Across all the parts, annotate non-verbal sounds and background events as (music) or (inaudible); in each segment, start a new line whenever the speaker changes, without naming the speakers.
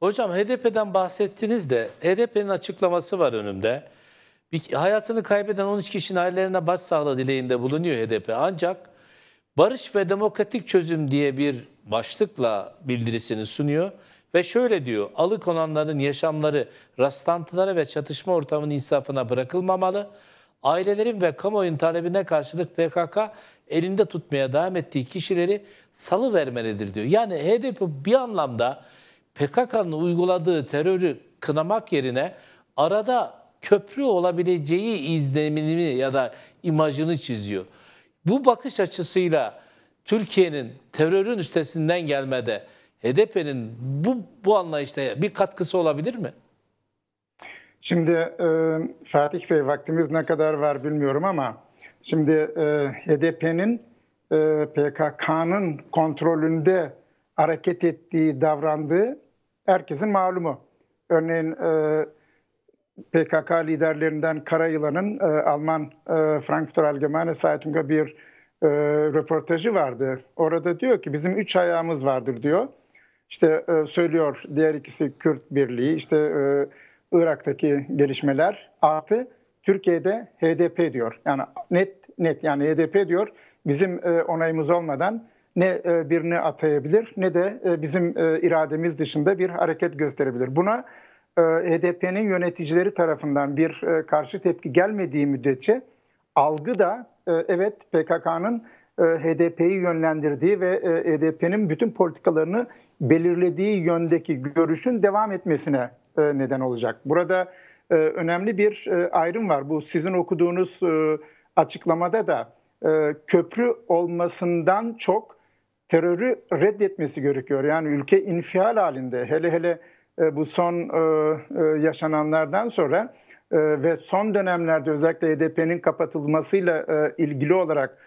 Hocam HDP'den bahsettiniz de HDP'nin açıklaması var önümde. Bir, hayatını kaybeden 13 kişinin ailelerine başsağlığı dileğinde bulunuyor HDP. Ancak barış ve demokratik çözüm diye bir başlıkla bildirisini sunuyor. Ve şöyle diyor, alıkonanların yaşamları rastlantılara ve çatışma ortamının insafına bırakılmamalı. Ailelerin ve kamuoyun talebine karşılık PKK elinde tutmaya devam ettiği kişileri salı vermelidir diyor. Yani HDP bir anlamda PKK'nın uyguladığı terörü kınamak yerine arada köprü olabileceği izlenimini ya da imajını çiziyor. Bu bakış açısıyla Türkiye'nin terörün üstesinden gelmede HDP'nin bu, bu anlayışta bir katkısı olabilir mi? Şimdi e, Fatih Bey vaktimiz ne kadar var bilmiyorum ama şimdi e, HDP'nin e, PKK'nın kontrolünde hareket ettiği, davrandığı herkesin malumu. Örneğin e, PKK liderlerinden Karayılan'ın e, Alman e, Frankfurter Allgemeine Zeitung'a bir e, röportajı vardı. Orada diyor ki bizim üç ayağımız vardır diyor. İşte e, söylüyor diğer ikisi Kürt Birliği, işte e, Irak'taki gelişmeler artı Türkiye'de HDP diyor. Yani net net yani HDP diyor bizim e, onayımız olmadan ne e, birini atayabilir ne de e, bizim e, irademiz dışında bir hareket gösterebilir. Buna HDP'nin yöneticileri tarafından bir karşı tepki gelmediği müddetçe algı da evet PKK'nın HDP'yi yönlendirdiği ve HDP'nin bütün politikalarını belirlediği yöndeki görüşün devam etmesine neden olacak. Burada önemli bir ayrım var. Bu sizin okuduğunuz açıklamada da köprü olmasından çok terörü reddetmesi gerekiyor. Yani ülke infial halinde. Hele hele e, bu son e, e, yaşananlardan sonra ve son dönemlerde özellikle HDP'nin kapatılmasıyla ilgili olarak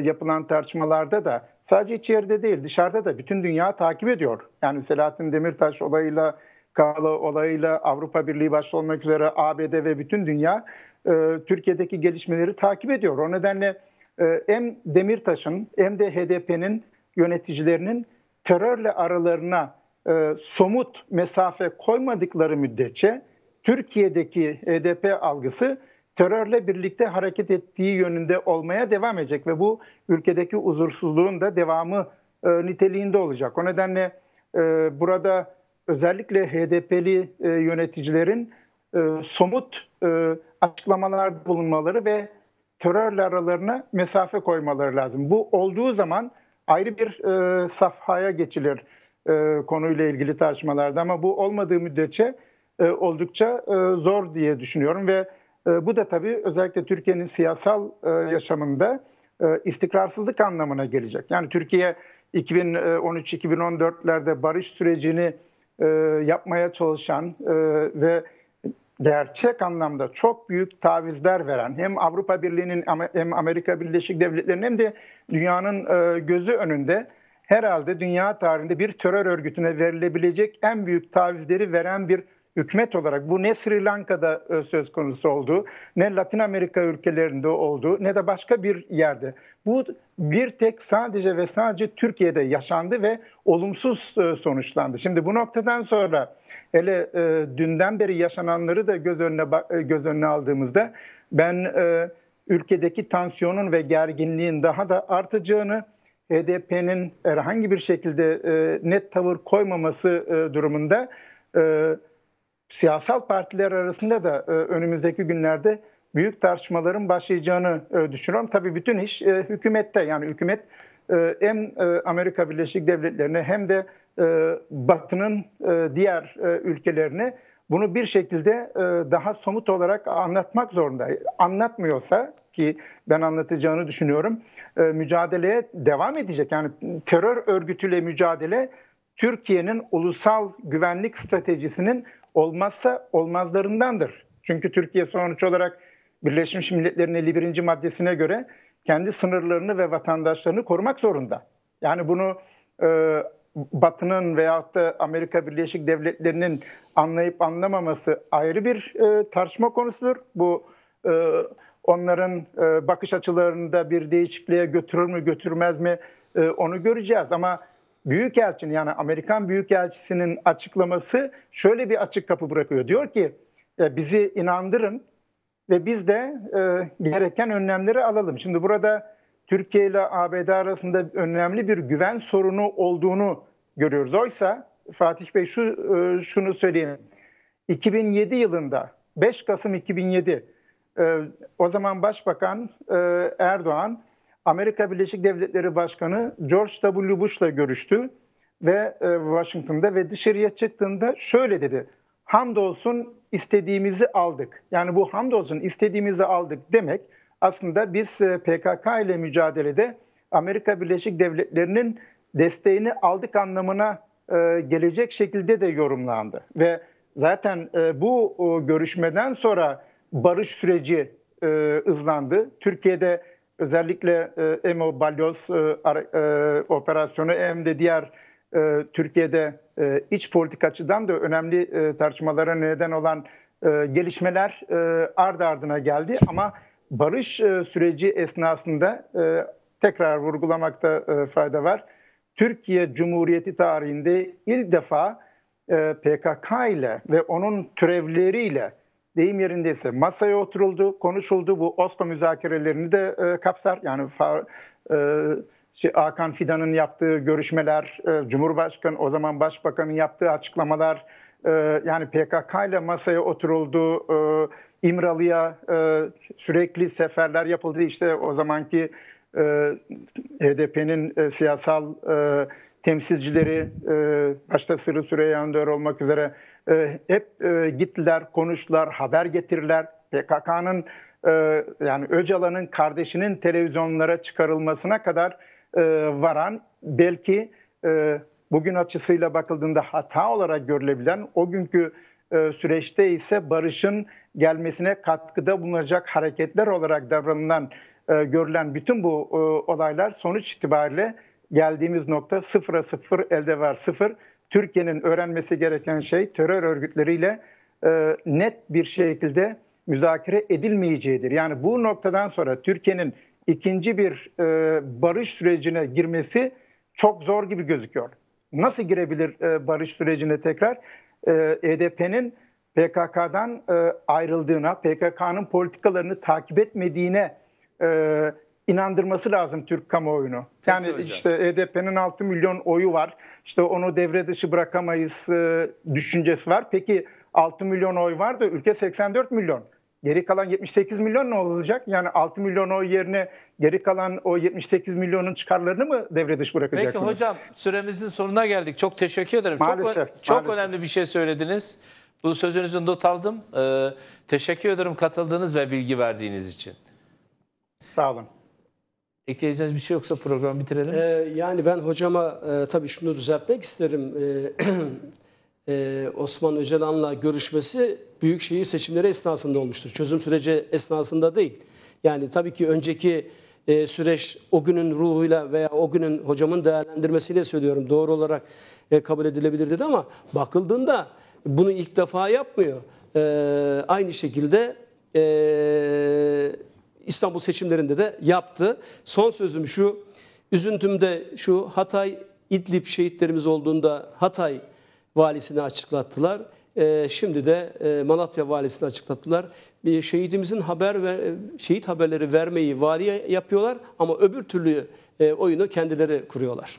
yapılan tartışmalarda da sadece içeride değil dışarıda da bütün dünya takip ediyor. Yani Selahattin Demirtaş olayıyla, Kavala olayıyla Avrupa Birliği başta olmak üzere ABD ve bütün dünya Türkiye'deki gelişmeleri takip ediyor. O nedenle hem Demirtaş'ın hem de HDP'nin yöneticilerinin terörle aralarına e, somut mesafe koymadıkları müddetçe Türkiye'deki HDP algısı terörle birlikte hareket ettiği yönünde olmaya devam edecek ve bu ülkedeki huzursuzluğun da devamı e, niteliğinde olacak. O nedenle e, burada özellikle HDP'li e, yöneticilerin e, somut e, açıklamalar bulunmaları ve terörle aralarına mesafe koymaları lazım. Bu olduğu zaman ayrı bir e, safhaya geçilir e, konuyla ilgili tartışmalarda ama bu olmadığı müddetçe e, oldukça e, zor diye düşünüyorum ve e, bu da tabii özellikle Türkiye'nin siyasal e, yaşamında e, istikrarsızlık anlamına gelecek. Yani Türkiye 2013-2014'lerde barış sürecini e, yapmaya çalışan e, ve gerçek anlamda çok büyük tavizler veren hem Avrupa Birliği'nin hem Amerika Birleşik Devletleri'nin hem de dünyanın e, gözü önünde herhalde dünya tarihinde bir terör örgütüne verilebilecek en büyük tavizleri veren bir hükümet olarak bu ne Sri Lanka'da e, söz konusu olduğu, ne Latin Amerika ülkelerinde olduğu, ne de başka bir yerde. Bu bir tek sadece ve sadece Türkiye'de yaşandı ve olumsuz e, sonuçlandı. Şimdi bu noktadan sonra Hele e, dünden beri yaşananları da göz önüne e, göz önüne aldığımızda ben e, ülkedeki tansiyonun ve gerginliğin daha da artacağını, HDP'nin herhangi bir şekilde e, net tavır koymaması e, durumunda e, siyasal partiler arasında da e, önümüzdeki günlerde büyük tartışmaların başlayacağını e, düşünüyorum. Tabii bütün iş e, hükümette yani hükümet ee, hem e, Amerika Birleşik Devletleri'ne hem de e, Batı'nın e, diğer ülkelerine bunu bir şekilde daha somut olarak anlatmak zorunda. Anlatmıyorsa ki ben anlatacağını düşünüyorum. Mücadeleye devam edecek. Yani terör örgütüyle mücadele Türkiye'nin ulusal güvenlik stratejisinin olmazsa olmazlarındandır. Çünkü Türkiye sonuç olarak Birleşmiş Milletler'in 51. maddesine göre kendi sınırlarını ve vatandaşlarını korumak zorunda. Yani bunu e, Batı'nın veyahut da Amerika Birleşik Devletleri'nin anlayıp anlamaması ayrı bir e, tartışma konusudur. Bu e, onların e, bakış açılarında bir değişikliğe götürür mü götürmez mi e, onu göreceğiz. Ama Büyükelçin yani Amerikan Büyükelçisinin açıklaması şöyle bir açık kapı bırakıyor. Diyor ki e, bizi inandırın ve biz de e, gereken önlemleri alalım. Şimdi burada Türkiye ile ABD arasında önemli bir güven sorunu olduğunu görüyoruz. Oysa Fatih Bey şu e, şunu söyleyeyim. 2007 yılında 5 Kasım 2007 e, o zaman Başbakan e, Erdoğan Amerika Birleşik Devletleri Başkanı George W. Bush'la görüştü ve e, Washington'da ve dışarıya çıktığında şöyle dedi hamdolsun istediğimizi aldık. Yani bu hamdolsun istediğimizi aldık demek aslında biz e, PKK ile mücadelede Amerika Birleşik Devletleri'nin desteğini aldık anlamına e, gelecek şekilde de yorumlandı. Ve zaten e, bu görüşmeden sonra barış süreci hızlandı. Türkiye'de özellikle Emo o balyoz operasyonu hem de diğer e, Türkiye'de e, iç politik açıdan da önemli e, tartışmalara neden olan e, gelişmeler e, ardı ardına geldi. Ama barış e, süreci esnasında e, tekrar vurgulamakta e, fayda var. Türkiye Cumhuriyeti tarihinde ilk defa e, PKK ile ve onun türevleriyle deyim yerindeyse masaya oturuldu, konuşuldu. Bu OSKO müzakerelerini de e, kapsar. Yani fa, e, işte Hakan Fidan'ın yaptığı görüşmeler, e, Cumhurbaşkanı o zaman Başbakan'ın yaptığı açıklamalar, e, yani PKK ile masaya oturuldu, e, İmralı'ya sürekli seferler yapıldı. İşte o zamanki HDP'nin siyasal temsilcileri başta Sırrı Süreyya Önder olmak üzere hep gittiler, konuştular, haber getirdiler. PKK'nın yani Öcalan'ın kardeşinin televizyonlara çıkarılmasına kadar e, varan belki e, bugün açısıyla bakıldığında hata olarak görülebilen o günkü e, süreçte ise barışın gelmesine katkıda bulunacak hareketler olarak davranılan e, görülen bütün bu e, olaylar sonuç itibariyle geldiğimiz nokta sıfıra sıfır elde var sıfır. Türkiye'nin öğrenmesi gereken şey terör örgütleriyle e, net bir şekilde müzakere edilmeyeceğidir. Yani bu noktadan sonra Türkiye'nin ikinci bir e, barış sürecine girmesi çok zor gibi gözüküyor. Nasıl girebilir e, barış sürecine tekrar? E, EDP'nin PKK'dan e, ayrıldığına, PKK'nın politikalarını takip etmediğine e, inandırması lazım Türk kamuoyunu. Yani hocam. işte EDP'nin 6 milyon oyu var. İşte onu devre dışı bırakamayız e, düşüncesi var. Peki 6 milyon oy var da ülke 84 milyon. Geri kalan 78 milyon ne olacak? Yani 6 milyon o yerine geri kalan o 78 milyonun çıkarlarını mı devre dışı bırakacaksınız? Peki hocam süremizin sonuna geldik. Çok teşekkür ederim. Maalesef, çok çok maalesef. önemli bir şey söylediniz. Bu sözünüzü not aldım. Ee, teşekkür ederim katıldığınız ve bilgi verdiğiniz için. Sağ olun. Ekleyeceğiniz bir şey yoksa programı bitirelim. Ee, yani ben hocama e, tabii şunu düzeltmek isterim. E, (clears throat) e, Osman Öcalan'la görüşmesi büyükşehir seçimleri esnasında olmuştur. Çözüm süreci esnasında değil. Yani tabii ki önceki e, süreç o günün ruhuyla veya o günün hocamın değerlendirmesiyle söylüyorum doğru olarak e, kabul edilebilir dedi ama bakıldığında bunu ilk defa yapmıyor. E, aynı şekilde e, İstanbul seçimlerinde de yaptı. Son sözüm şu, üzüntümde şu Hatay İdlib şehitlerimiz olduğunda Hatay valisini açıklattılar. Ee, şimdi de e, Malatya valisini açıkladılar Bir şehidimizin haber ve e, şehit haberleri vermeyi valiye yapıyorlar ama öbür türlü e, oyunu kendileri kuruyorlar.